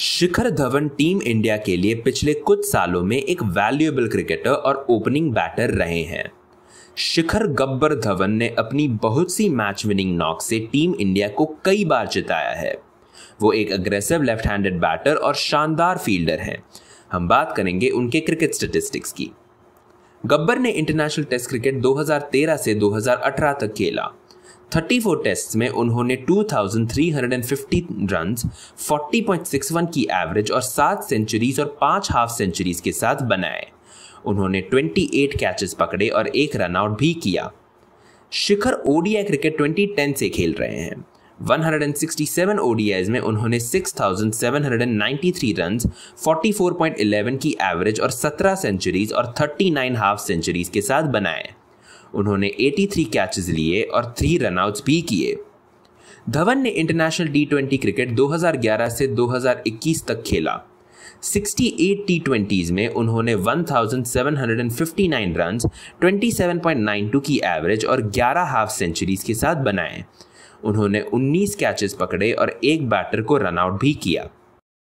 शिखर Dhawan team India के लिए पिछले कुछ सालों में एक वैल्यूएबल क्रिकेटर और ओपनिंग बैटर रहे हैं शिखर गब्बर धवन ने अपनी बहुत सी मैच विनिंग नॉक से टीम इंडिया को कई बार जिताया है वो एक अग्रेसिव लेफ्ट हैंडेड बैटर और शानदार फील्डर हैं हम बात करेंगे उनके क्रिकेट स्टेटिस्टिक्स की गब्बर ने इंटरनेशनल टेस्ट क्रिकेट 2013 से 2018 तक खेला 34 टेस्ट में उन्होंने 2,350 रन 40.61 की एवरेज और सात सेंचुरीज और पांच हाफ सेंचुरीज के साथ बनाए उन्होंने 28 कैचेस पकड़े और एक रनआउट भी किया शिखर ओडीआई क्रिकेट 2010 से खेल रहे हैं 167 ODIs में उन्होंने 6,793 रन्स, 44.11 की एवरेज और 17 सेंचुरीज और 39 हाफ सेंचुरीज के साथ बनाए उन्होंने 83 कैचेस लिए और थ्री रनआउट्स भी किए धवन ने इंटरनेशनल टी ट्वेंटी क्रिकेट 2011 से 2021 तक खेला 68 टी ट्वेंटीज में उन्होंने 1759 रन 27.92 की एवरेज और 11 हाफ सेंचुरीज के साथ बनाए उन्होंने 19 कैचेस पकड़े और एक बैटर को रनआउट भी किया